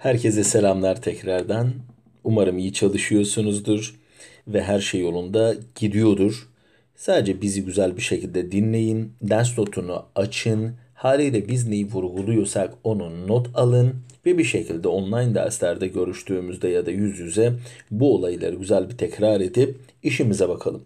Herkese selamlar tekrardan. Umarım iyi çalışıyorsunuzdur ve her şey yolunda gidiyordur. Sadece bizi güzel bir şekilde dinleyin. Ders notunu açın. Haliyle biz neyi vurguluyorsak onu not alın ve bir şekilde online derslerde görüştüğümüzde ya da yüz yüze bu olayları güzel bir tekrar edip işimize bakalım.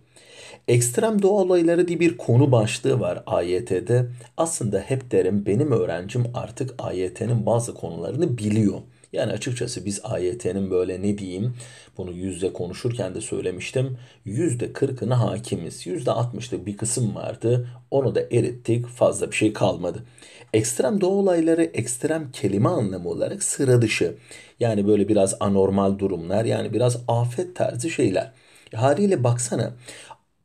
Ekstrem doğa olayları diye bir konu başlığı var AYT'de. Aslında hep derim benim öğrencim artık AYT'nin bazı konularını biliyor. Yani açıkçası biz AYT'nin böyle ne diyeyim bunu yüzde konuşurken de söylemiştim. Yüzde kırkına hakimiz. Yüzde altmışlık bir kısım vardı. Onu da erittik. Fazla bir şey kalmadı. Ekstrem doğa olayları ekstrem kelime anlamı olarak sıra dışı. Yani böyle biraz anormal durumlar yani biraz afet tarzı şeyler. E, haliyle baksana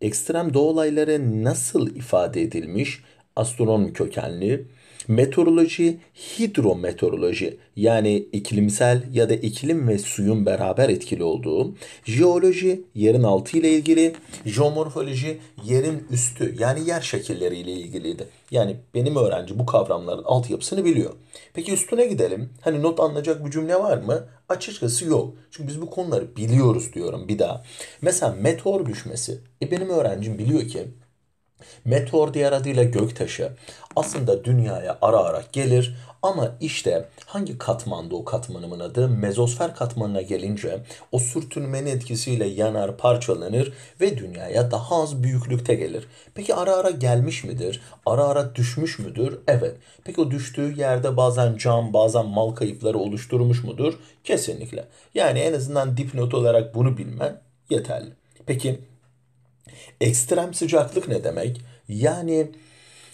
ekstrem doğa olayları nasıl ifade edilmiş? Astronomi kökenli Meteoroloji, hidrometeoroloji yani iklimsel ya da iklim ve suyun beraber etkili olduğu, jeoloji yerin altı ile ilgili, jeomorfoloji yerin üstü yani yer şekilleri ile ilgiliydi. Yani benim öğrenci bu kavramların altyapısını biliyor. Peki üstüne gidelim. Hani not anlayacak bir cümle var mı? Açıkçası yok. Çünkü biz bu konuları biliyoruz diyorum bir daha. Mesela meteor düşmesi. E benim öğrencim biliyor ki Meteor diğer adıyla göktaşı aslında dünyaya ara ara gelir ama işte hangi katmanda o katmanımın adı mezosfer katmanına gelince o sürtünmenin etkisiyle yanar parçalanır ve dünyaya daha az büyüklükte gelir. Peki ara ara gelmiş midir? Ara ara düşmüş müdür? Evet. Peki o düştüğü yerde bazen cam bazen mal kayıpları oluşturmuş mudur? Kesinlikle. Yani en azından dipnot olarak bunu bilmen yeterli. Peki Ekstrem sıcaklık ne demek? Yani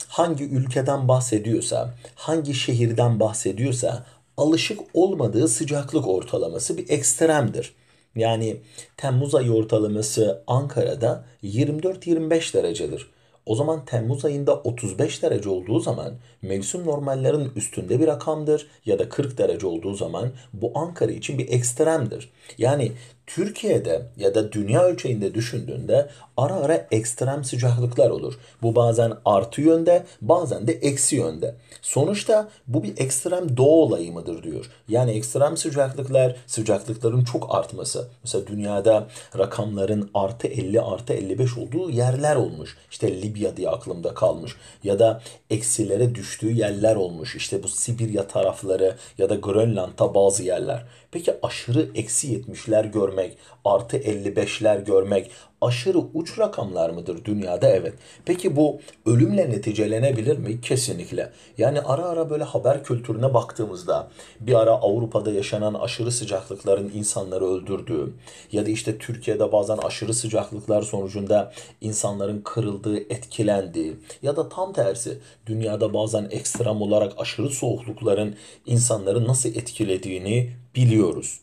hangi ülkeden bahsediyorsa, hangi şehirden bahsediyorsa alışık olmadığı sıcaklık ortalaması bir ekstremdir. Yani Temmuz ayı ortalaması Ankara'da 24-25 derecedir. O zaman Temmuz ayında 35 derece olduğu zaman mevsim normallerinin üstünde bir rakamdır ya da 40 derece olduğu zaman bu Ankara için bir ekstremdir. Yani Türkiye'de ya da dünya ölçeğinde düşündüğünde ara ara ekstrem sıcaklıklar olur. Bu bazen artı yönde bazen de eksi yönde. Sonuçta bu bir ekstrem doğu olayı mıdır diyor. Yani ekstrem sıcaklıklar sıcaklıkların çok artması. Mesela dünyada rakamların artı 50 artı 55 olduğu yerler olmuş. İşte Libya diye aklımda kalmış. Ya da eksilere düştüğü yerler olmuş. İşte bu Sibirya tarafları ya da Grönland'a bazı yerler. Peki aşırı eksi 70'ler görmek görmek, artı 55'ler görmek aşırı uç rakamlar mıdır dünyada? Evet. Peki bu ölümle neticelenebilir mi? Kesinlikle. Yani ara ara böyle haber kültürüne baktığımızda bir ara Avrupa'da yaşanan aşırı sıcaklıkların insanları öldürdüğü ya da işte Türkiye'de bazen aşırı sıcaklıklar sonucunda insanların kırıldığı, etkilendiği ya da tam tersi dünyada bazen ekstrem olarak aşırı soğuklukların insanları nasıl etkilediğini biliyoruz.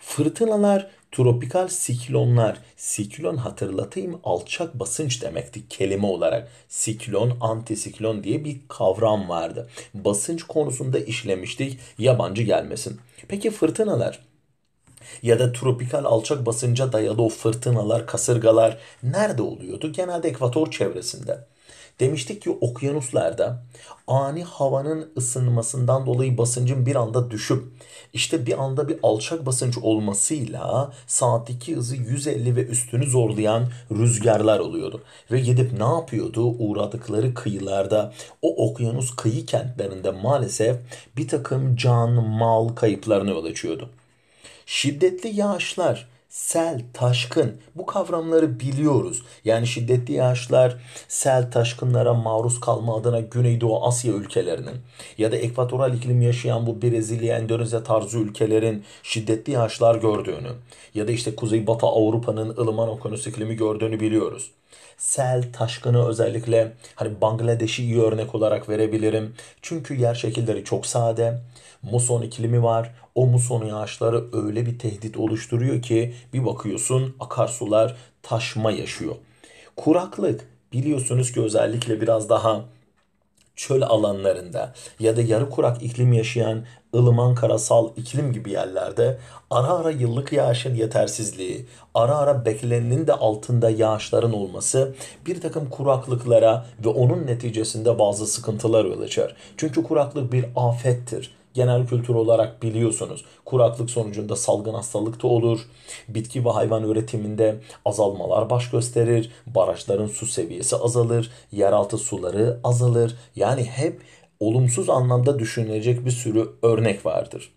Fırtınalar Tropikal siklonlar. Siklon hatırlatayım alçak basınç demekti kelime olarak. Siklon, antisiklon diye bir kavram vardı. Basınç konusunda işlemiştik yabancı gelmesin. Peki fırtınalar? ya da tropikal alçak basınca dayalı o fırtınalar, kasırgalar nerede oluyordu? Genelde ekvator çevresinde. Demiştik ki okyanuslarda ani havanın ısınmasından dolayı basıncın bir anda düşüp işte bir anda bir alçak basınç olmasıyla saat saatteki hızı 150 ve üstünü zorlayan rüzgarlar oluyordu. Ve gidip ne yapıyordu? Uğradıkları kıyılarda o okyanus kıyı kentlerinde maalesef bir takım can, mal kayıplarına yol açıyordu. Şiddetli yağışlar sel, taşkın bu kavramları biliyoruz. Yani şiddetli yağışlar sel, taşkınlara maruz kalma adına Güneydoğu Asya ülkelerinin ya da ekvatoral iklim yaşayan bu Brezilya, Endonezya tarzı ülkelerin şiddetli yağışlar gördüğünü ya da işte Kuzeybatı Avrupa'nın ılıman okyanus iklimi gördüğünü biliyoruz. Sel, taşkını özellikle hani Bangladeş'i iyi örnek olarak verebilirim. Çünkü yer şekilleri çok sade muson iklimi var. O muson yağışları öyle bir tehdit oluşturuyor ki bir bakıyorsun akarsular taşma yaşıyor. Kuraklık biliyorsunuz ki özellikle biraz daha çöl alanlarında ya da yarı kurak iklim yaşayan ılıman karasal iklim gibi yerlerde ara ara yıllık yağışın yetersizliği, ara ara beklenenin de altında yağışların olması bir takım kuraklıklara ve onun neticesinde bazı sıkıntılar yol açar. Çünkü kuraklık bir afettir genel kültür olarak biliyorsunuz. Kuraklık sonucunda salgın hastalık da olur. Bitki ve hayvan üretiminde azalmalar baş gösterir. Barajların su seviyesi azalır. Yeraltı suları azalır. Yani hep olumsuz anlamda düşünülecek bir sürü örnek vardır.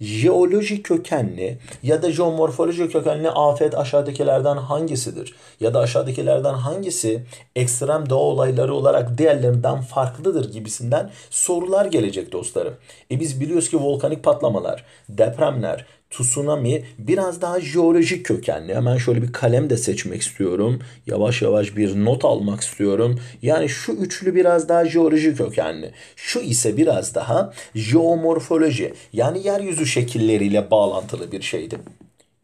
Jeoloji kökenli ya da jeomorfoloji kökenli afet aşağıdakilerden hangisidir? Ya da aşağıdakilerden hangisi ekstrem doğa olayları olarak diğerlerinden farklıdır gibisinden sorular gelecek dostlarım. E biz biliyoruz ki volkanik patlamalar, depremler, Tsunami biraz daha jeolojik kökenli. Hemen şöyle bir kalem de seçmek istiyorum. Yavaş yavaş bir not almak istiyorum. Yani şu üçlü biraz daha jeolojik kökenli. Şu ise biraz daha jeomorfoloji yani yeryüzü şekilleriyle bağlantılı bir şeydi.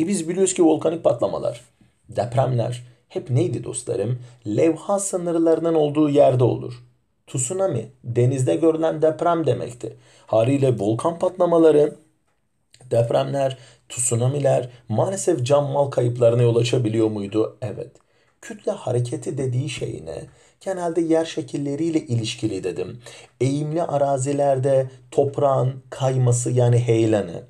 E biz biliyoruz ki volkanik patlamalar, depremler hep neydi dostlarım? Levha sınırlarının olduğu yerde olur. Tsunami denizde görülen deprem demekti. Haliyle volkan patlamaları Depremler, tsunamiler maalesef can mal kayıplarına yol açabiliyor muydu? Evet. Kütle hareketi dediği şey ne? Genelde yer şekilleriyle ilişkili dedim. Eğimli arazilerde toprağın kayması yani heyleni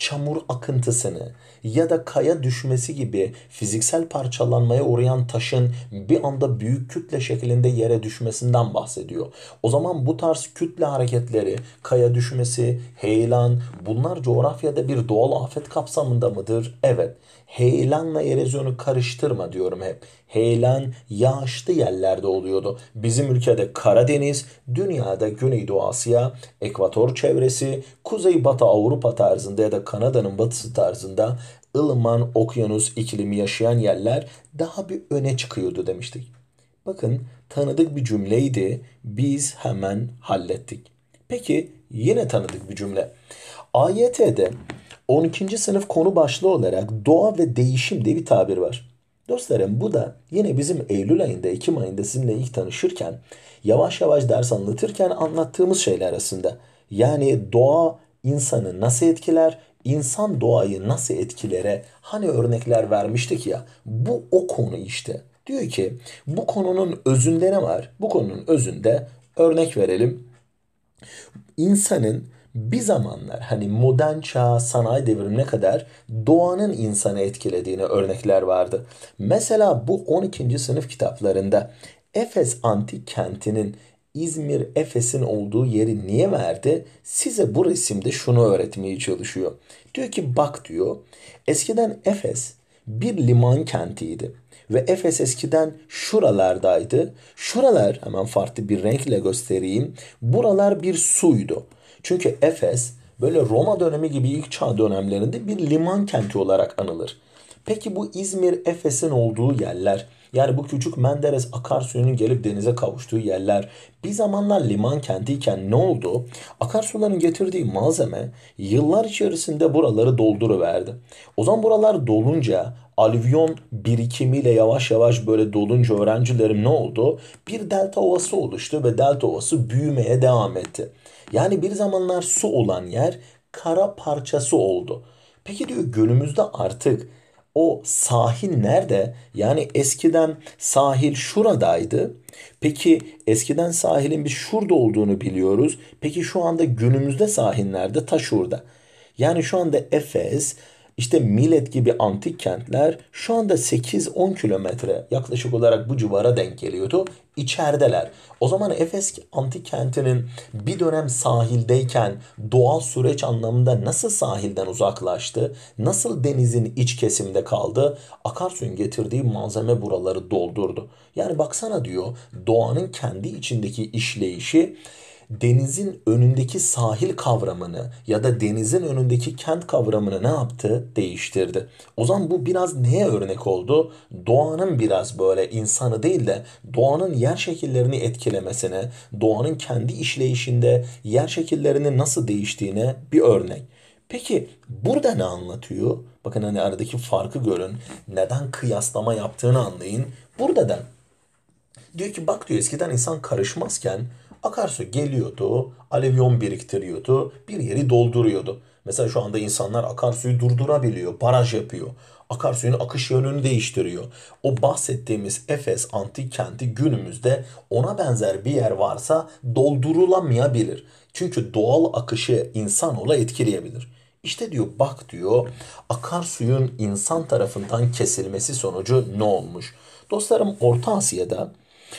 çamur akıntısını ya da kaya düşmesi gibi fiziksel parçalanmaya uğrayan taşın bir anda büyük kütle şeklinde yere düşmesinden bahsediyor. O zaman bu tarz kütle hareketleri, kaya düşmesi, heyelan bunlar coğrafyada bir doğal afet kapsamında mıdır? Evet heyelanla erozyonu karıştırma diyorum hep. Heyelan yağışlı yerlerde oluyordu. Bizim ülkede Karadeniz, dünyada Güneydoğu Asya, Ekvator çevresi, Kuzeybatı Avrupa tarzında ya da Kanada'nın batısı tarzında ılıman okyanus iklimi yaşayan yerler daha bir öne çıkıyordu demiştik. Bakın tanıdık bir cümleydi. Biz hemen hallettik. Peki yine tanıdık bir cümle. AYT'de 12. sınıf konu başlığı olarak doğa ve değişim diye bir tabir var. Dostlarım bu da yine bizim Eylül ayında, Ekim ayında sizinle ilk tanışırken yavaş yavaş ders anlatırken anlattığımız şeyler arasında. Yani doğa insanı nasıl etkiler, insan doğayı nasıl etkilere hani örnekler vermiştik ya bu o konu işte. Diyor ki bu konunun özünde ne var? Bu konunun özünde örnek verelim. İnsanın bir zamanlar hani modern çağ sanayi devrimine kadar doğanın insanı etkilediğini örnekler vardı. Mesela bu 12. sınıf kitaplarında Efes antik kentinin İzmir Efes'in olduğu yeri niye verdi? Size bu resimde şunu öğretmeye çalışıyor. Diyor ki bak diyor eskiden Efes bir liman kentiydi ve Efes eskiden şuralardaydı. Şuralar hemen farklı bir renkle göstereyim. Buralar bir suydu. Çünkü Efes böyle Roma dönemi gibi ilk çağ dönemlerinde bir liman kenti olarak anılır. Peki bu İzmir Efes'in olduğu yerler yani bu küçük Menderes akarsuyunun gelip denize kavuştuğu yerler bir zamanlar liman kentiyken ne oldu? Akarsuların getirdiği malzeme yıllar içerisinde buraları dolduruverdi. O zaman buralar dolunca alüvyon birikimiyle yavaş yavaş böyle dolunca öğrencilerim ne oldu? Bir delta ovası oluştu ve delta ovası büyümeye devam etti. Yani bir zamanlar su olan yer kara parçası oldu. Peki diyor günümüzde artık o sahil nerede? Yani eskiden sahil şuradaydı. Peki eskiden sahilin bir şurada olduğunu biliyoruz. Peki şu anda günümüzde sahil nerede? Ta şurada. Yani şu anda Efes, işte Milet gibi antik kentler şu anda 8-10 kilometre yaklaşık olarak bu civara denk geliyordu. İçerideler. O zaman Efes antik kentinin bir dönem sahildeyken doğal süreç anlamında nasıl sahilden uzaklaştı? Nasıl denizin iç kesiminde kaldı? Akarsuyun getirdiği malzeme buraları doldurdu. Yani baksana diyor doğanın kendi içindeki işleyişi denizin önündeki sahil kavramını ya da denizin önündeki kent kavramını ne yaptı? Değiştirdi. O zaman bu biraz neye örnek oldu? Doğanın biraz böyle insanı değil de doğanın yer şekillerini etkilemesine, doğanın kendi işleyişinde yer şekillerini nasıl değiştiğine bir örnek. Peki burada ne anlatıyor? Bakın hani aradaki farkı görün. Neden kıyaslama yaptığını anlayın. Burada da diyor ki bak diyor eskiden insan karışmazken Akarsu geliyordu, alevyon biriktiriyordu, bir yeri dolduruyordu. Mesela şu anda insanlar akarsuyu durdurabiliyor, baraj yapıyor. Akarsuyun akış yönünü değiştiriyor. O bahsettiğimiz Efes antik kenti günümüzde ona benzer bir yer varsa doldurulamayabilir. Çünkü doğal akışı insan ola etkileyebilir. İşte diyor bak diyor akarsuyun insan tarafından kesilmesi sonucu ne olmuş? Dostlarım Orta Asya'da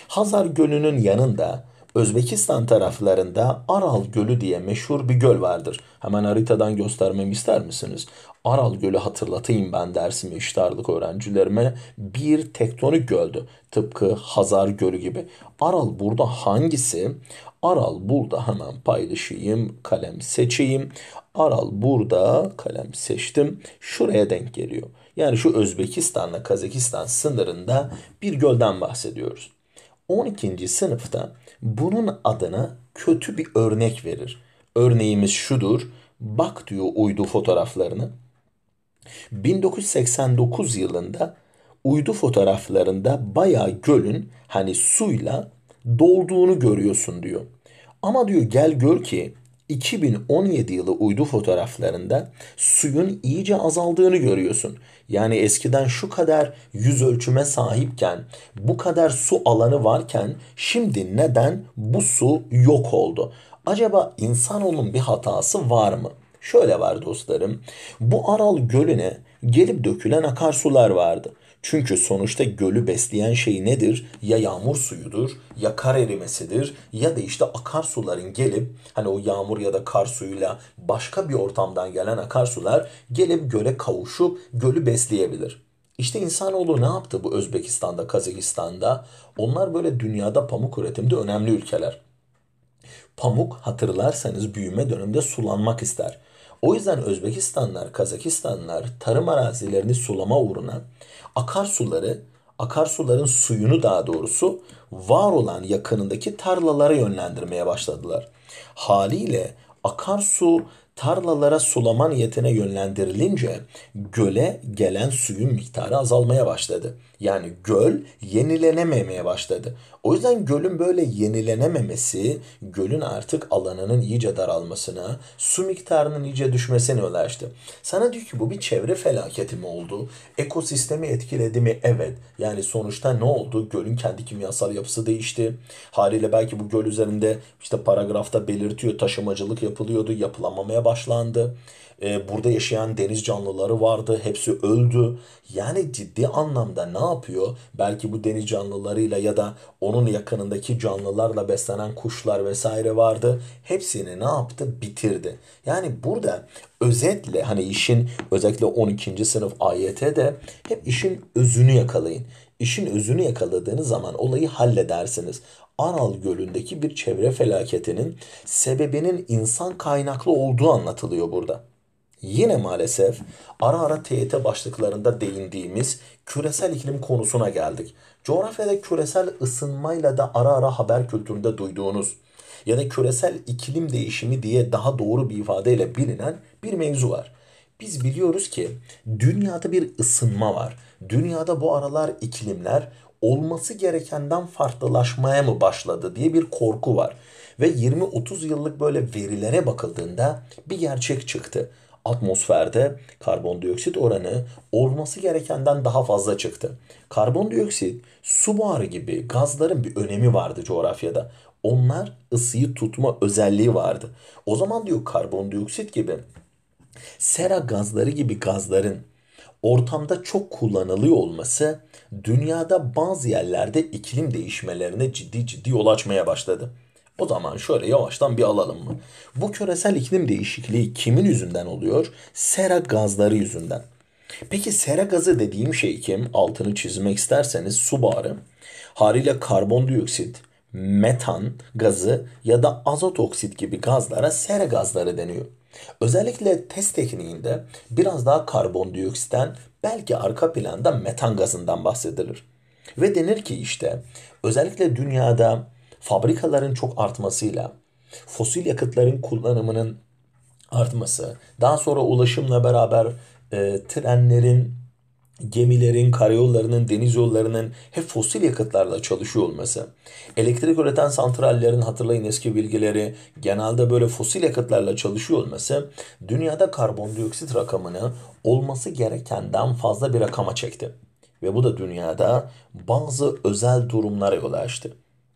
Hazar Gölü'nün yanında Özbekistan taraflarında Aral Gölü diye meşhur bir göl vardır. Hemen haritadan göstermemi ister misiniz? Aral Gölü hatırlatayım ben dersimi iştarlık öğrencilerime. Bir tektonik göldü. Tıpkı Hazar Gölü gibi. Aral burada hangisi? Aral burada hemen paylaşayım. Kalem seçeyim. Aral burada kalem seçtim. Şuraya denk geliyor. Yani şu Özbekistan'la Kazakistan sınırında bir gölden bahsediyoruz. 12. sınıfta bunun adına kötü bir örnek verir. Örneğimiz şudur. Bak diyor uydu fotoğraflarını. 1989 yılında uydu fotoğraflarında bayağı gölün hani suyla dolduğunu görüyorsun diyor. Ama diyor gel gör ki 2017 yılı uydu fotoğraflarında suyun iyice azaldığını görüyorsun. Yani eskiden şu kadar yüz ölçüme sahipken, bu kadar su alanı varken şimdi neden bu su yok oldu? Acaba insanoğlunun bir hatası var mı? Şöyle var dostlarım. Bu Aral Gölü'ne gelip dökülen akarsular vardı. Çünkü sonuçta gölü besleyen şey nedir? Ya yağmur suyudur, ya kar erimesidir, ya da işte akarsuların gelip hani o yağmur ya da kar suyuyla başka bir ortamdan gelen akarsular gelip göle kavuşup gölü besleyebilir. İşte insanoğlu ne yaptı bu Özbekistan'da, Kazakistan'da? Onlar böyle dünyada pamuk üretimde önemli ülkeler. Pamuk hatırlarsanız büyüme döneminde sulanmak ister. O yüzden Özbekistanlar, Kazakistanlar tarım arazilerini sulama uğruna akarsuları, akarsuların suyunu daha doğrusu var olan yakınındaki tarlalara yönlendirmeye başladılar. Haliyle akarsu tarlalara sulama niyetine yönlendirilince göle gelen suyun miktarı azalmaya başladı. Yani göl yenilenememeye başladı. O yüzden gölün böyle yenilenememesi, gölün artık alanının iyice daralmasına, su miktarının iyice düşmesine yol açtı. Sana diyor ki bu bir çevre felaketi mi oldu? Ekosistemi etkiledi mi? Evet. Yani sonuçta ne oldu? Gölün kendi kimyasal yapısı değişti. Haliyle belki bu göl üzerinde işte paragrafta belirtiyor taşımacılık yapılıyordu, yapılamamaya başlandı e, burada yaşayan deniz canlıları vardı. Hepsi öldü. Yani ciddi anlamda ne yapıyor? Belki bu deniz canlılarıyla ya da onun yakınındaki canlılarla beslenen kuşlar vesaire vardı. Hepsini ne yaptı? Bitirdi. Yani burada özetle hani işin özellikle 12. sınıf AYT'de hep işin özünü yakalayın. İşin özünü yakaladığınız zaman olayı halledersiniz. Aral Gölü'ndeki bir çevre felaketinin sebebinin insan kaynaklı olduğu anlatılıyor burada. Yine maalesef ara ara TET e başlıklarında değindiğimiz küresel iklim konusuna geldik. Coğrafyada küresel ısınmayla da ara ara haber kültüründe duyduğunuz ya da küresel iklim değişimi diye daha doğru bir ifadeyle bilinen bir mevzu var. Biz biliyoruz ki dünyada bir ısınma var. Dünyada bu aralar iklimler olması gerekenden farklılaşmaya mı başladı diye bir korku var. Ve 20-30 yıllık böyle verilere bakıldığında bir gerçek çıktı atmosferde karbondioksit oranı olması gerekenden daha fazla çıktı. Karbondioksit, su buharı gibi gazların bir önemi vardı coğrafyada. Onlar ısıyı tutma özelliği vardı. O zaman diyor karbondioksit gibi sera gazları gibi gazların ortamda çok kullanılıyor olması dünyada bazı yerlerde iklim değişmelerine ciddi ciddi yol açmaya başladı. O zaman şöyle yavaştan bir alalım mı? Bu küresel iklim değişikliği kimin yüzünden oluyor? Sera gazları yüzünden. Peki sera gazı dediğim şey kim? Altını çizmek isterseniz su barı, haliyle karbondioksit, metan gazı ya da azot oksit gibi gazlara sera gazları deniyor. Özellikle test tekniğinde biraz daha karbondioksitten belki arka planda metan gazından bahsedilir. Ve denir ki işte özellikle dünyada fabrikaların çok artmasıyla, fosil yakıtların kullanımının artması, daha sonra ulaşımla beraber e, trenlerin, gemilerin, karayollarının, deniz yollarının hep fosil yakıtlarla çalışıyor olması, elektrik üreten santrallerin hatırlayın eski bilgileri genelde böyle fosil yakıtlarla çalışıyor olması dünyada karbondioksit rakamını olması gerekenden fazla bir rakama çekti. Ve bu da dünyada bazı özel durumlara yol açtı.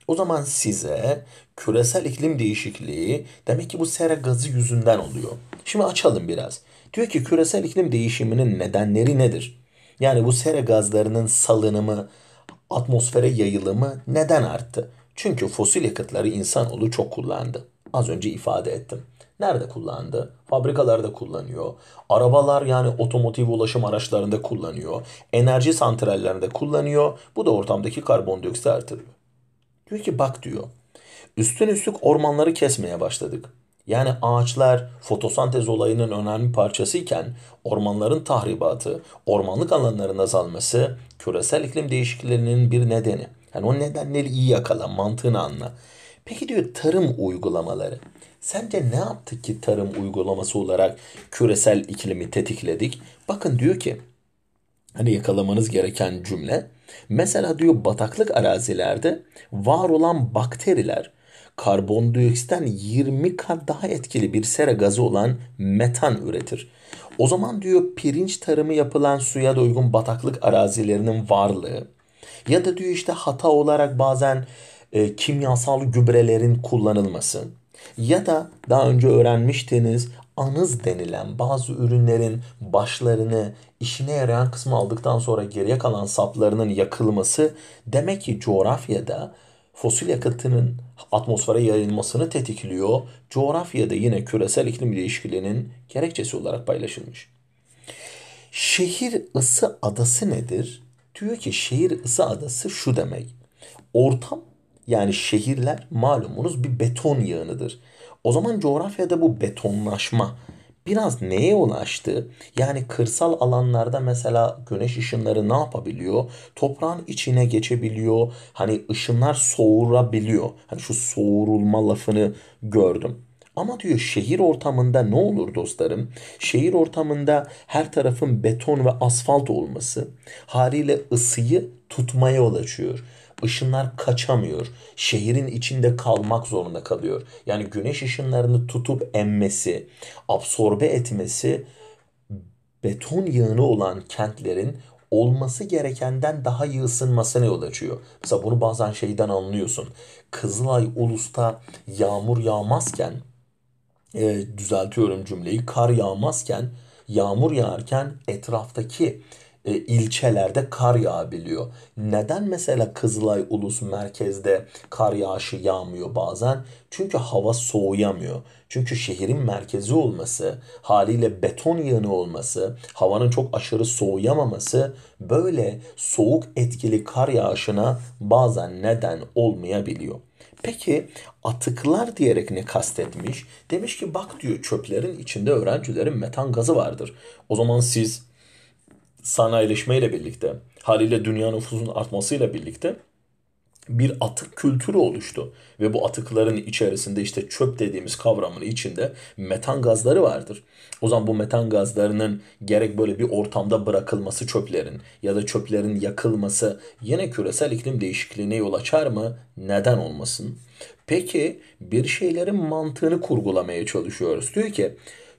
O zaman size küresel iklim değişikliği demek ki bu sera gazı yüzünden oluyor. Şimdi açalım biraz. Diyor ki küresel iklim değişiminin nedenleri nedir? Yani bu sera gazlarının salınımı, atmosfere yayılımı neden arttı? Çünkü fosil yakıtları insanoğlu çok kullandı. Az önce ifade ettim. Nerede kullandı? Fabrikalarda kullanıyor. Arabalar yani otomotiv ulaşım araçlarında kullanıyor. Enerji santrallerinde kullanıyor. Bu da ortamdaki karbondioksiti artırıyor. Diyor ki bak diyor. Üstün üstlük ormanları kesmeye başladık. Yani ağaçlar fotosantez olayının önemli parçası iken ormanların tahribatı, ormanlık alanların azalması küresel iklim değişikliklerinin bir nedeni. Yani o nedenleri iyi yakala, mantığını anla. Peki diyor tarım uygulamaları. Sence ne yaptık ki tarım uygulaması olarak küresel iklimi tetikledik? Bakın diyor ki hani yakalamanız gereken cümle Mesela diyor bataklık arazilerde var olan bakteriler karbondioksitten 20 kat daha etkili bir sera gazı olan metan üretir. O zaman diyor pirinç tarımı yapılan suya da uygun bataklık arazilerinin varlığı ya da diyor işte hata olarak bazen e, kimyasal gübrelerin kullanılması ya da daha önce öğrenmiştiniz anız denilen bazı ürünlerin başlarını işine yarayan kısmı aldıktan sonra geriye kalan saplarının yakılması demek ki coğrafyada fosil yakıtının atmosfere yayılmasını tetikliyor. Coğrafyada yine küresel iklim değişikliğinin gerekçesi olarak paylaşılmış. Şehir ısı adası nedir? Diyor ki şehir ısı adası şu demek. Ortam yani şehirler malumunuz bir beton yığınıdır. O zaman coğrafyada bu betonlaşma biraz neye ulaştı? Yani kırsal alanlarda mesela güneş ışınları ne yapabiliyor? Toprağın içine geçebiliyor. Hani ışınlar soğurabiliyor. Hani şu soğurulma lafını gördüm. Ama diyor şehir ortamında ne olur dostlarım? Şehir ortamında her tarafın beton ve asfalt olması haliyle ısıyı tutmaya ulaşıyor ışınlar kaçamıyor. Şehrin içinde kalmak zorunda kalıyor. Yani güneş ışınlarını tutup emmesi, absorbe etmesi beton yığını olan kentlerin olması gerekenden daha iyi ısınmasına yol açıyor. Mesela bunu bazen şeyden anlıyorsun. Kızılay Ulus'ta yağmur yağmazken, e, düzeltiyorum cümleyi, kar yağmazken, yağmur yağarken etraftaki e, ilçelerde kar yağabiliyor. Neden mesela Kızılay Ulus merkezde kar yağışı yağmıyor bazen? Çünkü hava soğuyamıyor. Çünkü şehrin merkezi olması, haliyle beton yanı olması, havanın çok aşırı soğuyamaması böyle soğuk etkili kar yağışına bazen neden olmayabiliyor. Peki atıklar diyerek ne kastetmiş? Demiş ki bak diyor çöplerin içinde öğrencilerin metan gazı vardır. O zaman siz sanayileşmeyle birlikte, haliyle dünya nüfusunun artmasıyla birlikte bir atık kültürü oluştu. Ve bu atıkların içerisinde işte çöp dediğimiz kavramın içinde metan gazları vardır. O zaman bu metan gazlarının gerek böyle bir ortamda bırakılması çöplerin ya da çöplerin yakılması yine küresel iklim değişikliğine yol açar mı? Neden olmasın? Peki bir şeylerin mantığını kurgulamaya çalışıyoruz. Diyor ki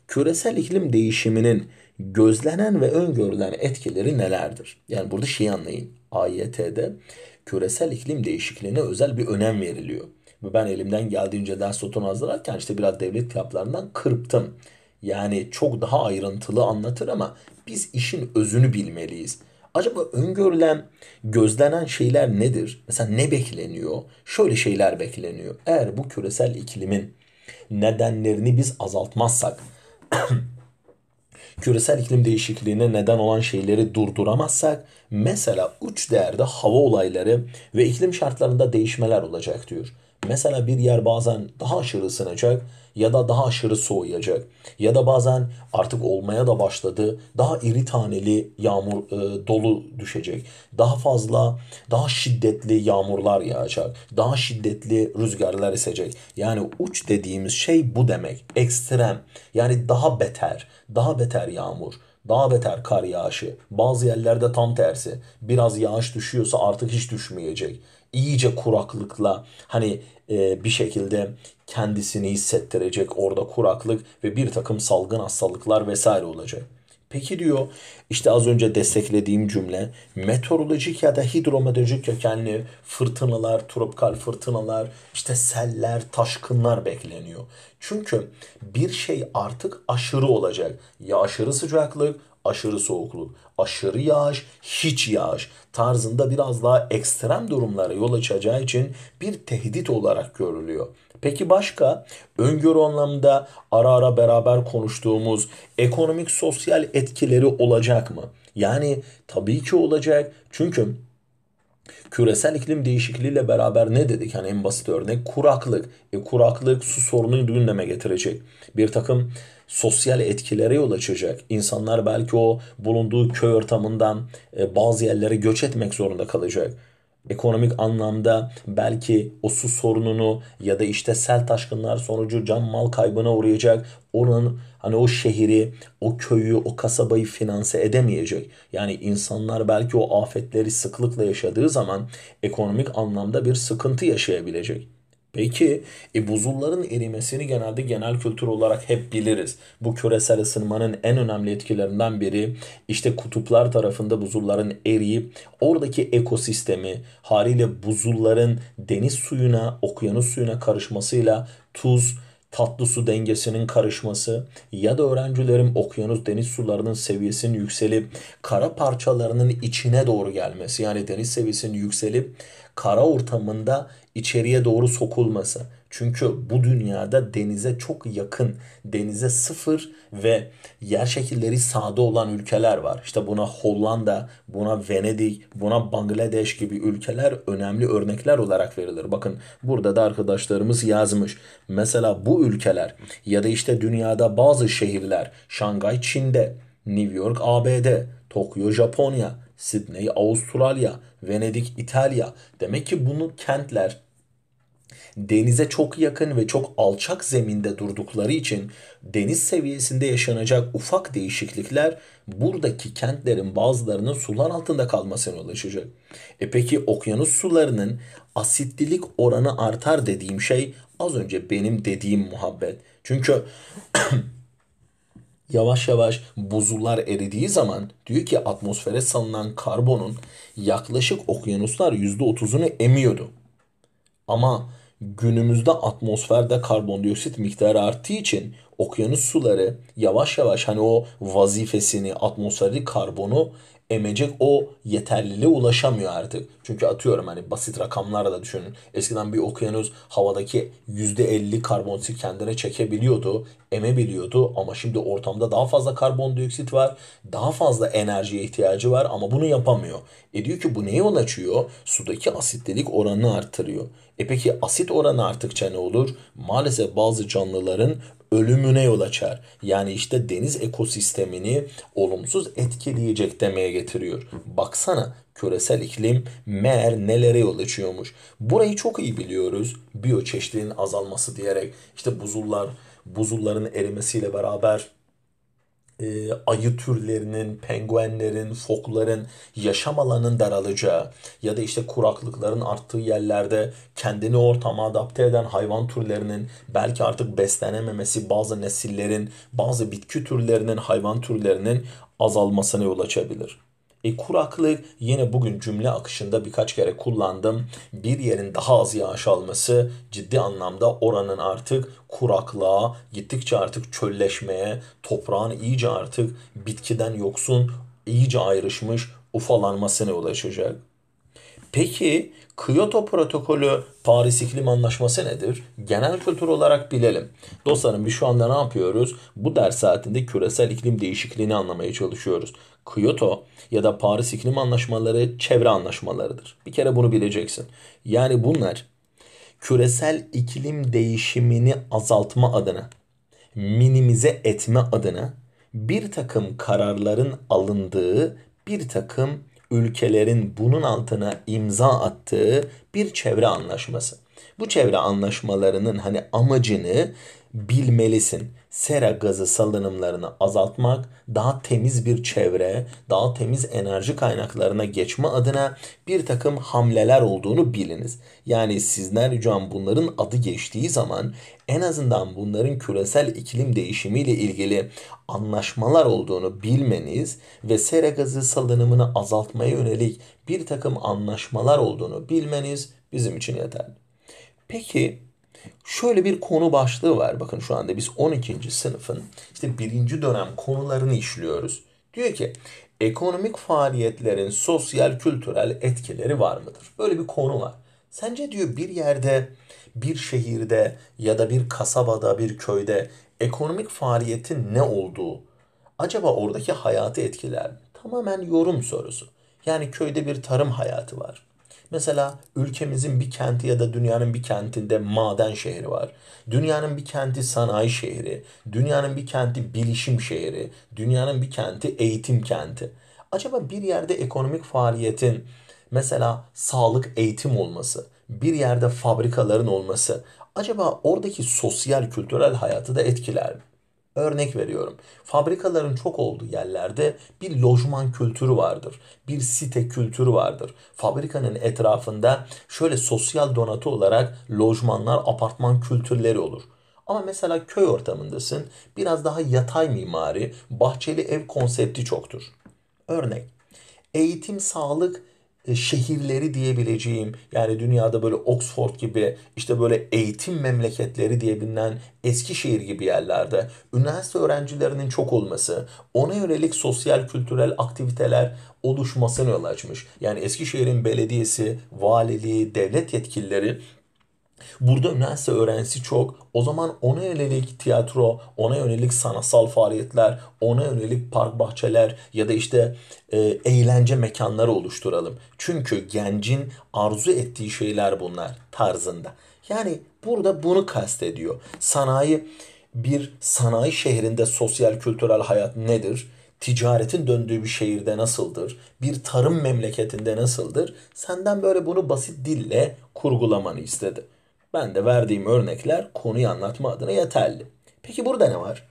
küresel iklim değişiminin gözlenen ve öngörülen etkileri nelerdir? Yani burada şeyi anlayın. AYT'de küresel iklim değişikliğine özel bir önem veriliyor. Ve ben elimden geldiğince ders notunu hazırlarken işte biraz devlet kitaplarından kırptım. Yani çok daha ayrıntılı anlatır ama biz işin özünü bilmeliyiz. Acaba öngörülen, gözlenen şeyler nedir? Mesela ne bekleniyor? Şöyle şeyler bekleniyor. Eğer bu küresel iklimin nedenlerini biz azaltmazsak küresel iklim değişikliğine neden olan şeyleri durduramazsak mesela uç değerde hava olayları ve iklim şartlarında değişmeler olacak diyor. Mesela bir yer bazen daha aşırı ısınacak ya da daha aşırı soğuyacak ya da bazen artık olmaya da başladı daha iri taneli yağmur e, dolu düşecek. Daha fazla daha şiddetli yağmurlar yağacak. Daha şiddetli rüzgarlar esecek. Yani uç dediğimiz şey bu demek. Ekstrem yani daha beter, daha beter yağmur daha beter kar yağışı. Bazı yerlerde tam tersi. Biraz yağış düşüyorsa artık hiç düşmeyecek iyice kuraklıkla hani e, bir şekilde kendisini hissettirecek orada kuraklık ve bir takım salgın hastalıklar vesaire olacak. Peki diyor işte az önce desteklediğim cümle meteorolojik ya da hidrometeorolojik kökenli fırtınalar, tropikal fırtınalar, işte seller, taşkınlar bekleniyor. Çünkü bir şey artık aşırı olacak. Ya aşırı sıcaklık, aşırı soğukluk, aşırı yağış, hiç yağış tarzında biraz daha ekstrem durumlara yol açacağı için bir tehdit olarak görülüyor. Peki başka öngörü anlamında ara ara beraber konuştuğumuz ekonomik sosyal etkileri olacak mı? Yani tabii ki olacak. Çünkü Küresel iklim değişikliğiyle beraber ne dedik? Hani en basit örnek kuraklık. E, kuraklık su sorununu gündeme getirecek. Bir takım sosyal etkilere yol açacak. İnsanlar belki o bulunduğu köy ortamından e, bazı yerlere göç etmek zorunda kalacak. Ekonomik anlamda belki o su sorununu ya da işte sel taşkınlar sonucu can mal kaybına uğrayacak. Onun hani o şehri, o köyü, o kasabayı finanse edemeyecek. Yani insanlar belki o afetleri sıklıkla yaşadığı zaman ekonomik anlamda bir sıkıntı yaşayabilecek. Peki e, buzulların erimesini genelde genel kültür olarak hep biliriz. Bu küresel ısınmanın en önemli etkilerinden biri işte kutuplar tarafında buzulların eriyip oradaki ekosistemi haliyle buzulların deniz suyuna, okyanus suyuna karışmasıyla tuz, tatlı su dengesinin karışması ya da öğrencilerim okyanus deniz sularının seviyesinin yükselip kara parçalarının içine doğru gelmesi yani deniz seviyesinin yükselip kara ortamında içeriye doğru sokulması. Çünkü bu dünyada denize çok yakın, denize sıfır ve yer şekilleri sağda olan ülkeler var. İşte buna Hollanda, buna Venedik, buna Bangladeş gibi ülkeler önemli örnekler olarak verilir. Bakın burada da arkadaşlarımız yazmış. Mesela bu ülkeler ya da işte dünyada bazı şehirler, Şangay Çin'de, New York ABD, Tokyo Japonya, Sydney Avustralya, Venedik İtalya. Demek ki bunu kentler, denize çok yakın ve çok alçak zeminde durdukları için deniz seviyesinde yaşanacak ufak değişiklikler buradaki kentlerin bazılarının sular altında kalmasına ulaşacak. E peki okyanus sularının asitlilik oranı artar dediğim şey az önce benim dediğim muhabbet. Çünkü yavaş yavaş buzullar eridiği zaman diyor ki atmosfere salınan karbonun yaklaşık okyanuslar %30'unu emiyordu. Ama günümüzde atmosferde karbondioksit miktarı arttığı için okyanus suları yavaş yavaş hani o vazifesini atmosferdeki karbonu emecek o yeterliliğe ulaşamıyor artık. Çünkü atıyorum hani basit rakamlarla da düşünün. Eskiden bir okyanus havadaki %50 karbondioksit kendine çekebiliyordu, emebiliyordu ama şimdi ortamda daha fazla karbondioksit var, daha fazla enerjiye ihtiyacı var ama bunu yapamıyor. E diyor ki bu neye yol açıyor? Sudaki asitlilik oranını artırıyor. E peki asit oranı arttıkça ne olur? Maalesef bazı canlıların ölümüne yol açar. Yani işte deniz ekosistemini olumsuz etkileyecek demeye getiriyor. Baksana küresel iklim meğer nelere yol açıyormuş. Burayı çok iyi biliyoruz. Biyoçeşitliğin azalması diyerek işte buzullar buzulların erimesiyle beraber e, ayı türlerinin, penguenlerin, fokların yaşam alanının daralacağı ya da işte kuraklıkların arttığı yerlerde kendini ortama adapte eden hayvan türlerinin belki artık beslenememesi, bazı nesillerin, bazı bitki türlerinin, hayvan türlerinin azalmasına yol açabilir. E, kuraklık yine bugün cümle akışında birkaç kere kullandım. Bir yerin daha az yağış alması ciddi anlamda oranın artık kuraklığa, gittikçe artık çölleşmeye, toprağın iyice artık bitkiden yoksun, iyice ayrışmış ufalanmasına ulaşacak. Peki Kyoto protokolü Paris İklim Anlaşması nedir? Genel kültür olarak bilelim. Dostlarım biz şu anda ne yapıyoruz? Bu ders saatinde küresel iklim değişikliğini anlamaya çalışıyoruz. Kyoto ya da Paris İklim Anlaşmaları çevre anlaşmalarıdır. Bir kere bunu bileceksin. Yani bunlar küresel iklim değişimini azaltma adına, minimize etme adına bir takım kararların alındığı bir takım ülkelerin bunun altına imza attığı bir çevre anlaşması. Bu çevre anlaşmalarının hani amacını bilmelisin sera gazı salınımlarını azaltmak, daha temiz bir çevre, daha temiz enerji kaynaklarına geçme adına bir takım hamleler olduğunu biliniz. Yani sizler hocam bunların adı geçtiği zaman en azından bunların küresel iklim değişimiyle ilgili anlaşmalar olduğunu bilmeniz ve sera gazı salınımını azaltmaya yönelik bir takım anlaşmalar olduğunu bilmeniz bizim için yeterli. Peki Şöyle bir konu başlığı var. Bakın şu anda biz 12. sınıfın işte birinci dönem konularını işliyoruz. Diyor ki ekonomik faaliyetlerin sosyal kültürel etkileri var mıdır? Böyle bir konu var. Sence diyor bir yerde, bir şehirde ya da bir kasabada, bir köyde ekonomik faaliyetin ne olduğu acaba oradaki hayatı etkiler mi? Tamamen yorum sorusu. Yani köyde bir tarım hayatı var. Mesela ülkemizin bir kenti ya da dünyanın bir kentinde maden şehri var. Dünyanın bir kenti sanayi şehri, dünyanın bir kenti bilişim şehri, dünyanın bir kenti eğitim kenti. Acaba bir yerde ekonomik faaliyetin mesela sağlık eğitim olması, bir yerde fabrikaların olması acaba oradaki sosyal kültürel hayatı da etkiler mi? Örnek veriyorum. Fabrikaların çok olduğu yerlerde bir lojman kültürü vardır. Bir site kültürü vardır. Fabrikanın etrafında şöyle sosyal donatı olarak lojmanlar, apartman kültürleri olur. Ama mesela köy ortamındasın. Biraz daha yatay mimari, bahçeli ev konsepti çoktur. Örnek. Eğitim, sağlık e, şehirleri diyebileceğim yani dünyada böyle Oxford gibi işte böyle eğitim memleketleri diye bilinen Eskişehir gibi yerlerde üniversite öğrencilerinin çok olması ona yönelik sosyal kültürel aktiviteler oluşmasını yol açmış. Yani Eskişehir'in belediyesi, valiliği, devlet yetkilileri Burada üniversite öğrencisi çok. O zaman ona yönelik tiyatro, ona yönelik sanatsal faaliyetler, ona yönelik park bahçeler ya da işte e, eğlence mekanları oluşturalım. Çünkü gencin arzu ettiği şeyler bunlar tarzında. Yani burada bunu kastediyor. Sanayi bir sanayi şehrinde sosyal kültürel hayat nedir? ticaretin döndüğü bir şehirde nasıldır? Bir tarım memleketinde nasıldır? Senden böyle bunu basit dille kurgulamanı istedi. Ben de verdiğim örnekler konuyu anlatma adına yeterli. Peki burada ne var?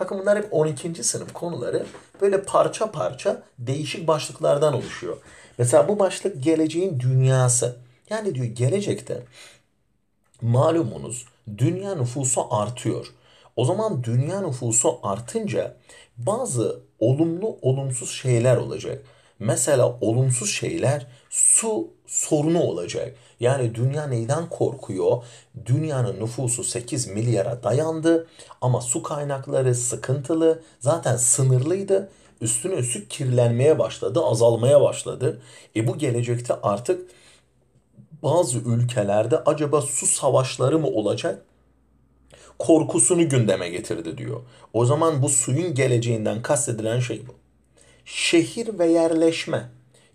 Bakın bunlar hep 12. sınıf konuları böyle parça parça değişik başlıklardan oluşuyor. Mesela bu başlık geleceğin dünyası. Yani diyor gelecekte malumunuz dünya nüfusu artıyor. O zaman dünya nüfusu artınca bazı olumlu olumsuz şeyler olacak. Mesela olumsuz şeyler su sorunu olacak. Yani dünya neyden korkuyor? Dünyanın nüfusu 8 milyara dayandı ama su kaynakları sıkıntılı. Zaten sınırlıydı. Üstüne üstlük kirlenmeye başladı, azalmaya başladı. E bu gelecekte artık bazı ülkelerde acaba su savaşları mı olacak? Korkusunu gündeme getirdi diyor. O zaman bu suyun geleceğinden kastedilen şey bu şehir ve yerleşme.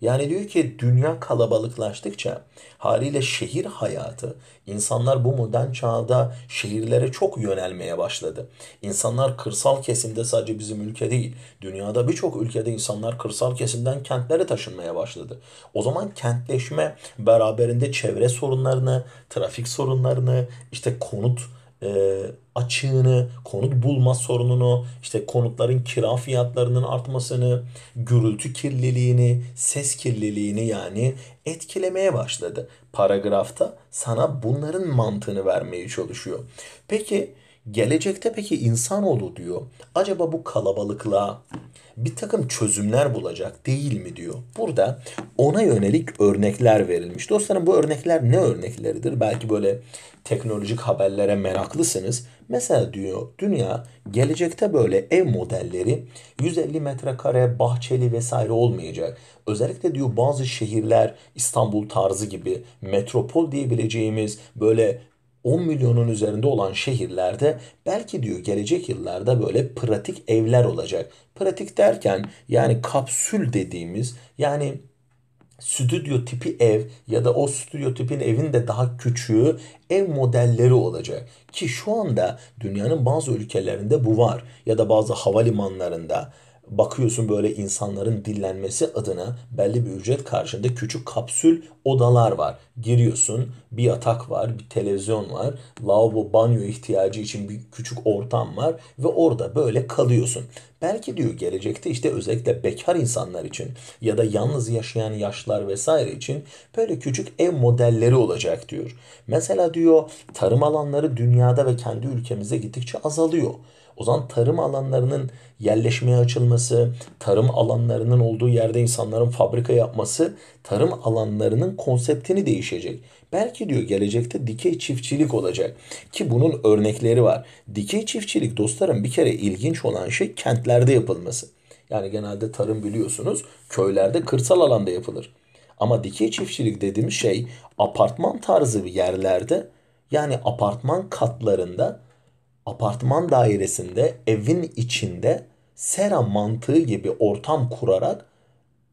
Yani diyor ki dünya kalabalıklaştıkça haliyle şehir hayatı, insanlar bu modern çağda şehirlere çok yönelmeye başladı. İnsanlar kırsal kesimde sadece bizim ülke değil, dünyada birçok ülkede insanlar kırsal kesimden kentlere taşınmaya başladı. O zaman kentleşme beraberinde çevre sorunlarını, trafik sorunlarını, işte konut e, açığını, konut bulma sorununu, işte konutların kira fiyatlarının artmasını, gürültü kirliliğini, ses kirliliğini yani etkilemeye başladı. Paragrafta sana bunların mantığını vermeye çalışıyor. Peki gelecekte peki insan insanoğlu diyor. Acaba bu kalabalıkla bir takım çözümler bulacak değil mi diyor. Burada ona yönelik örnekler verilmiş. Dostlarım bu örnekler ne örnekleridir? Belki böyle teknolojik haberlere meraklısınız. Mesela diyor dünya gelecekte böyle ev modelleri 150 metrekare bahçeli vesaire olmayacak. Özellikle diyor bazı şehirler İstanbul tarzı gibi metropol diyebileceğimiz böyle 10 milyonun üzerinde olan şehirlerde belki diyor gelecek yıllarda böyle pratik evler olacak. Pratik derken yani kapsül dediğimiz yani stüdyo tipi ev ya da o stüdyo tipin evin de daha küçüğü ev modelleri olacak. Ki şu anda dünyanın bazı ülkelerinde bu var ya da bazı havalimanlarında bakıyorsun böyle insanların dinlenmesi adına belli bir ücret karşında küçük kapsül odalar var. Giriyorsun bir yatak var, bir televizyon var, lavabo, banyo ihtiyacı için bir küçük ortam var ve orada böyle kalıyorsun. Belki diyor gelecekte işte özellikle bekar insanlar için ya da yalnız yaşayan yaşlar vesaire için böyle küçük ev modelleri olacak diyor. Mesela diyor tarım alanları dünyada ve kendi ülkemizde gittikçe azalıyor. O zaman tarım alanlarının yerleşmeye açılması, tarım alanlarının olduğu yerde insanların fabrika yapması, tarım alanlarının konseptini değişecek. Belki diyor gelecekte dikey çiftçilik olacak ki bunun örnekleri var. Dikey çiftçilik dostlarım bir kere ilginç olan şey kentlerde yapılması. Yani genelde tarım biliyorsunuz köylerde kırsal alanda yapılır. Ama dikey çiftçilik dediğim şey apartman tarzı bir yerlerde yani apartman katlarında apartman dairesinde evin içinde sera mantığı gibi ortam kurarak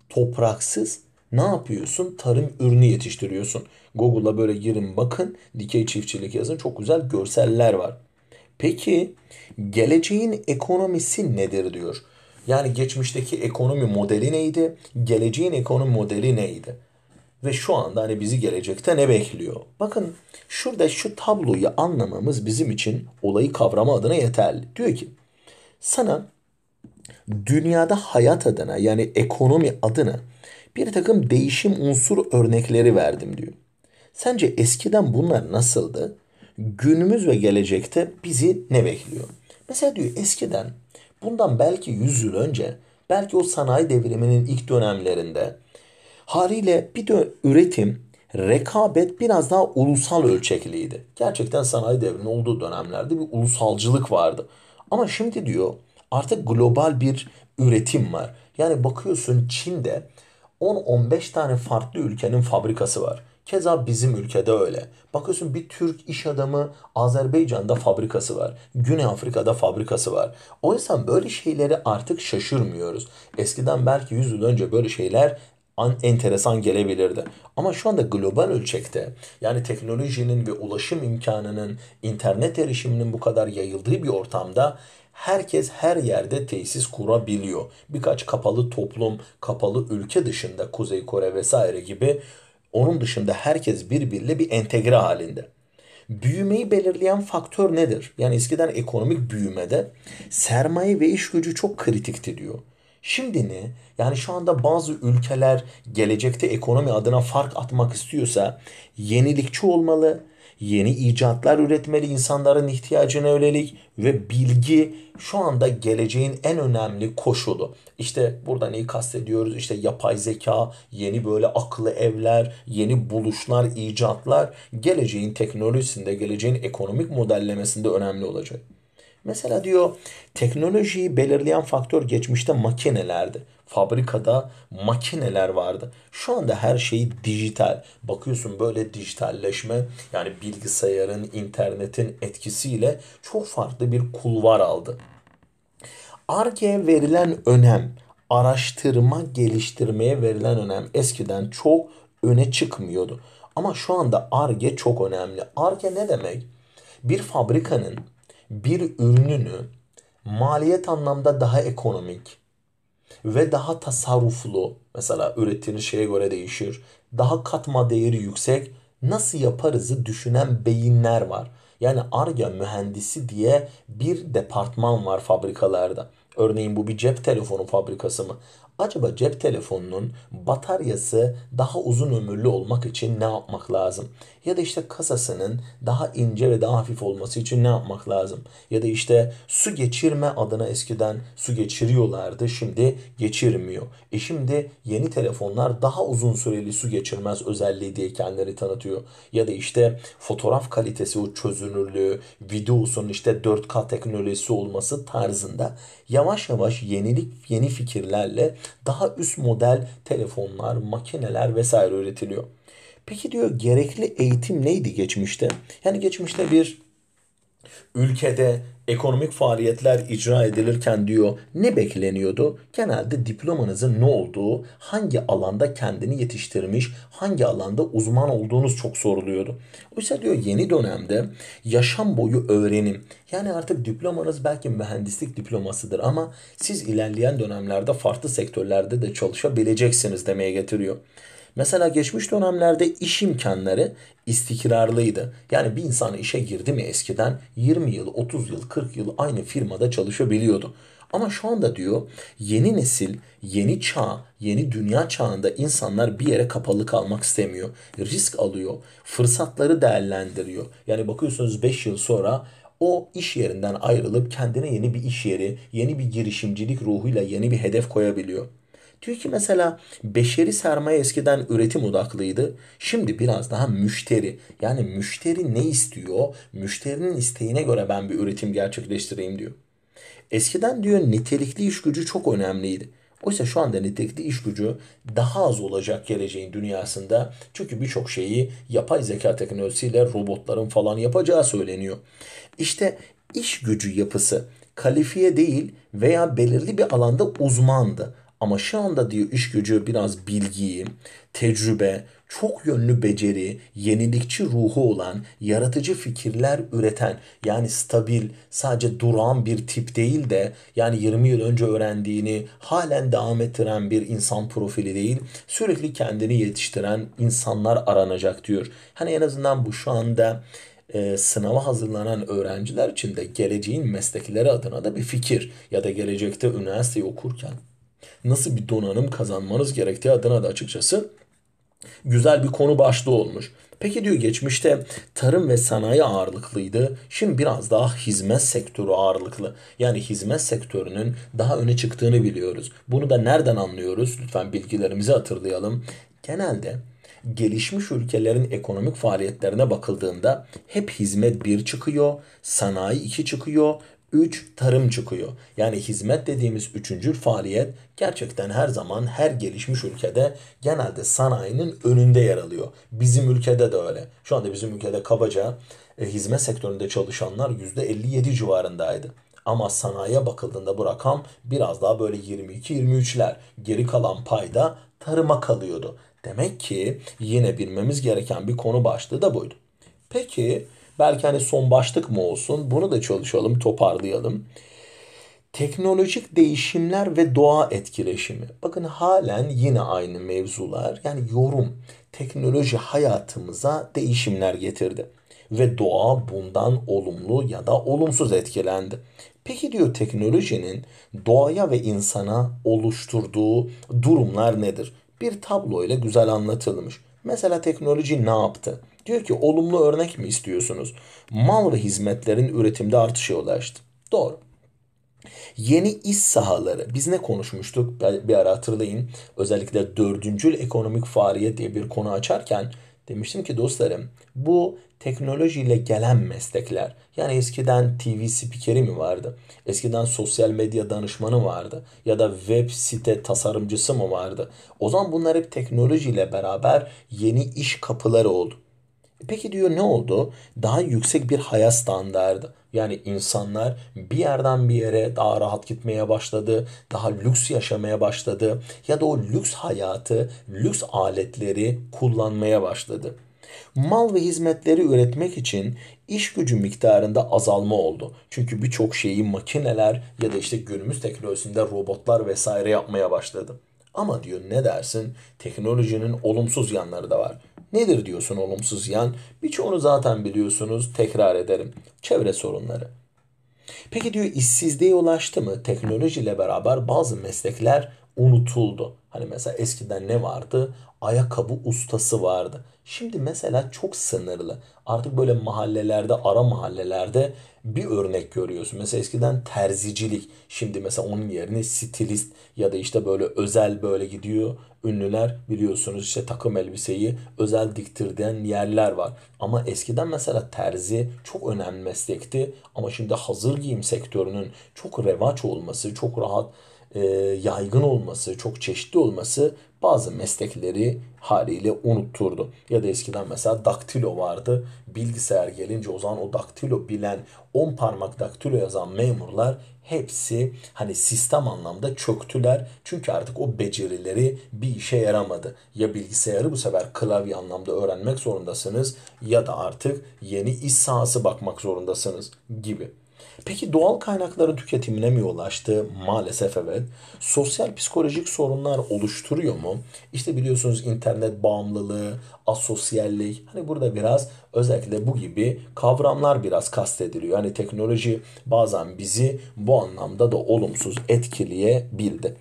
topraksız ne yapıyorsun? Tarım ürünü yetiştiriyorsun. Google'a böyle girin bakın. Dikey çiftçilik yazın. Çok güzel görseller var. Peki geleceğin ekonomisi nedir diyor. Yani geçmişteki ekonomi modeli neydi? Geleceğin ekonomi modeli neydi? ve şu anda hani bizi gelecekte ne bekliyor? Bakın şurada şu tabloyu anlamamız bizim için olayı kavrama adına yeterli. Diyor ki sana dünyada hayat adına yani ekonomi adına bir takım değişim unsur örnekleri verdim diyor. Sence eskiden bunlar nasıldı? Günümüz ve gelecekte bizi ne bekliyor? Mesela diyor eskiden bundan belki 100 yıl önce belki o sanayi devriminin ilk dönemlerinde Haliyle bir de üretim, rekabet biraz daha ulusal ölçekliydi. Gerçekten sanayi devrinin olduğu dönemlerde bir ulusalcılık vardı. Ama şimdi diyor artık global bir üretim var. Yani bakıyorsun Çin'de 10-15 tane farklı ülkenin fabrikası var. Keza bizim ülkede öyle. Bakıyorsun bir Türk iş adamı Azerbaycan'da fabrikası var. Güney Afrika'da fabrikası var. Oysa böyle şeyleri artık şaşırmıyoruz. Eskiden belki 100 yıl önce böyle şeyler an enteresan gelebilirdi. Ama şu anda global ölçekte yani teknolojinin ve ulaşım imkanının, internet erişiminin bu kadar yayıldığı bir ortamda herkes her yerde tesis kurabiliyor. Birkaç kapalı toplum, kapalı ülke dışında Kuzey Kore vesaire gibi onun dışında herkes birbiriyle bir entegre halinde. Büyümeyi belirleyen faktör nedir? Yani eskiden ekonomik büyümede sermaye ve iş gücü çok kritikti diyor. Şimdi ne? Yani şu anda bazı ülkeler gelecekte ekonomi adına fark atmak istiyorsa yenilikçi olmalı, yeni icatlar üretmeli insanların ihtiyacına yönelik ve bilgi şu anda geleceğin en önemli koşulu. İşte burada neyi kastediyoruz? İşte yapay zeka, yeni böyle akıllı evler, yeni buluşlar, icatlar geleceğin teknolojisinde, geleceğin ekonomik modellemesinde önemli olacak. Mesela diyor teknolojiyi belirleyen faktör geçmişte makinelerdi. Fabrikada makineler vardı. Şu anda her şey dijital. Bakıyorsun böyle dijitalleşme yani bilgisayarın, internetin etkisiyle çok farklı bir kulvar aldı. Arge'ye verilen önem, araştırma geliştirmeye verilen önem eskiden çok öne çıkmıyordu. Ama şu anda ARGE çok önemli. ARGE ne demek? Bir fabrikanın bir ürününü maliyet anlamda daha ekonomik ve daha tasarruflu mesela ürettiğiniz şeye göre değişir. Daha katma değeri yüksek nasıl yaparızı düşünen beyinler var. Yani ARGE mühendisi diye bir departman var fabrikalarda. Örneğin bu bir cep telefonu fabrikası mı? Acaba cep telefonunun bataryası daha uzun ömürlü olmak için ne yapmak lazım? Ya da işte kasasının daha ince ve daha hafif olması için ne yapmak lazım? Ya da işte su geçirme adına eskiden su geçiriyorlardı şimdi geçirmiyor. E şimdi yeni telefonlar daha uzun süreli su geçirmez özelliği diye kendileri tanıtıyor. Ya da işte fotoğraf kalitesi o çözünürlüğü, videosunun işte 4K teknolojisi olması tarzında yavaş yavaş yenilik yeni fikirlerle daha üst model telefonlar, makineler vesaire üretiliyor. Peki diyor gerekli eğitim neydi geçmişte? Yani geçmişte bir ülkede ekonomik faaliyetler icra edilirken diyor ne bekleniyordu? Genelde diplomanızın ne olduğu, hangi alanda kendini yetiştirmiş, hangi alanda uzman olduğunuz çok soruluyordu. Oysa diyor yeni dönemde yaşam boyu öğrenim. Yani artık diplomanız belki mühendislik diplomasıdır ama siz ilerleyen dönemlerde farklı sektörlerde de çalışabileceksiniz demeye getiriyor. Mesela geçmiş dönemlerde iş imkanları istikrarlıydı. Yani bir insan işe girdi mi eskiden 20 yıl, 30 yıl, 40 yıl aynı firmada çalışabiliyordu. Ama şu anda diyor yeni nesil, yeni çağ, yeni dünya çağında insanlar bir yere kapalı kalmak istemiyor. Risk alıyor, fırsatları değerlendiriyor. Yani bakıyorsunuz 5 yıl sonra o iş yerinden ayrılıp kendine yeni bir iş yeri, yeni bir girişimcilik ruhuyla yeni bir hedef koyabiliyor. Diyor ki mesela beşeri sermaye eskiden üretim odaklıydı. Şimdi biraz daha müşteri. Yani müşteri ne istiyor? Müşterinin isteğine göre ben bir üretim gerçekleştireyim diyor. Eskiden diyor nitelikli iş gücü çok önemliydi. Oysa şu anda nitelikli iş gücü daha az olacak geleceğin dünyasında. Çünkü birçok şeyi yapay zeka teknolojisiyle robotların falan yapacağı söyleniyor. İşte iş gücü yapısı kalifiye değil veya belirli bir alanda uzmandı. Ama şu anda diyor iş gücü biraz bilgiyi, tecrübe, çok yönlü beceri, yenilikçi ruhu olan, yaratıcı fikirler üreten, yani stabil, sadece duran bir tip değil de yani 20 yıl önce öğrendiğini halen devam ettiren bir insan profili değil, sürekli kendini yetiştiren insanlar aranacak diyor. Hani en azından bu şu anda e, sınava hazırlanan öğrenciler için de geleceğin meslekleri adına da bir fikir ya da gelecekte üniversiteyi okurken nasıl bir donanım kazanmanız gerektiği adına da açıkçası güzel bir konu başlığı olmuş. Peki diyor geçmişte tarım ve sanayi ağırlıklıydı. Şimdi biraz daha hizmet sektörü ağırlıklı. Yani hizmet sektörünün daha öne çıktığını biliyoruz. Bunu da nereden anlıyoruz? Lütfen bilgilerimizi hatırlayalım. Genelde gelişmiş ülkelerin ekonomik faaliyetlerine bakıldığında hep hizmet 1 çıkıyor, sanayi 2 çıkıyor 3 tarım çıkıyor. Yani hizmet dediğimiz üçüncü faaliyet gerçekten her zaman her gelişmiş ülkede genelde sanayinin önünde yer alıyor. Bizim ülkede de öyle. Şu anda bizim ülkede kabaca e, hizmet sektöründe çalışanlar %57 civarındaydı. Ama sanayiye bakıldığında bu rakam biraz daha böyle 22-23'ler. Geri kalan payda tarıma kalıyordu. Demek ki yine bilmemiz gereken bir konu başlığı da buydu. Peki Belki hani son başlık mı olsun? Bunu da çalışalım, toparlayalım. Teknolojik değişimler ve doğa etkileşimi. Bakın halen yine aynı mevzular. Yani yorum, teknoloji hayatımıza değişimler getirdi ve doğa bundan olumlu ya da olumsuz etkilendi. Peki diyor teknolojinin doğaya ve insana oluşturduğu durumlar nedir? Bir tablo ile güzel anlatılmış. Mesela teknoloji ne yaptı? Diyor ki olumlu örnek mi istiyorsunuz? Mal ve hizmetlerin üretimde artışa ulaştı. Doğru. Yeni iş sahaları. Biz ne konuşmuştuk? Bir ara hatırlayın. Özellikle dördüncül ekonomik faaliyet diye bir konu açarken demiştim ki dostlarım bu teknolojiyle gelen meslekler. Yani eskiden TV spikeri mi vardı? Eskiden sosyal medya danışmanı vardı? Ya da web site tasarımcısı mı vardı? O zaman bunlar hep teknolojiyle beraber yeni iş kapıları oldu. Peki diyor ne oldu? Daha yüksek bir hayat standardı. Yani insanlar bir yerden bir yere daha rahat gitmeye başladı, daha lüks yaşamaya başladı ya da o lüks hayatı, lüks aletleri kullanmaya başladı. Mal ve hizmetleri üretmek için iş gücü miktarında azalma oldu. Çünkü birçok şeyi makineler ya da işte günümüz teknolojisinde robotlar vesaire yapmaya başladı. Ama diyor ne dersin? Teknolojinin olumsuz yanları da var. Nedir diyorsun olumsuz yan? Birçoğunu zaten biliyorsunuz. Tekrar ederim. Çevre sorunları. Peki diyor işsizliğe ulaştı mı? Teknolojiyle beraber bazı meslekler unutuldu. Hani mesela eskiden ne vardı? ayakkabı ustası vardı. Şimdi mesela çok sınırlı. Artık böyle mahallelerde, ara mahallelerde bir örnek görüyorsun. Mesela eskiden terzicilik. Şimdi mesela onun yerine stilist ya da işte böyle özel böyle gidiyor. Ünlüler biliyorsunuz işte takım elbiseyi özel diktirden yerler var. Ama eskiden mesela terzi çok önemli meslekti. Ama şimdi hazır giyim sektörünün çok revaç olması, çok rahat yaygın olması, çok çeşitli olması bazı meslekleri haliyle unutturdu. Ya da eskiden mesela daktilo vardı. Bilgisayar gelince o zaman o daktilo bilen 10 parmak daktilo yazan memurlar hepsi hani sistem anlamda çöktüler. Çünkü artık o becerileri bir işe yaramadı. Ya bilgisayarı bu sefer klavye anlamda öğrenmek zorundasınız ya da artık yeni iş sahası bakmak zorundasınız gibi. Peki doğal kaynakların tüketimine mi yol açtı? Maalesef evet. Sosyal psikolojik sorunlar oluşturuyor mu? İşte biliyorsunuz internet bağımlılığı, asosyallik. Hani burada biraz özellikle bu gibi kavramlar biraz kastediliyor. Yani teknoloji bazen bizi bu anlamda da olumsuz etkileyebildi.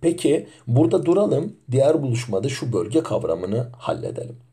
Peki burada duralım. Diğer buluşmada şu bölge kavramını halledelim.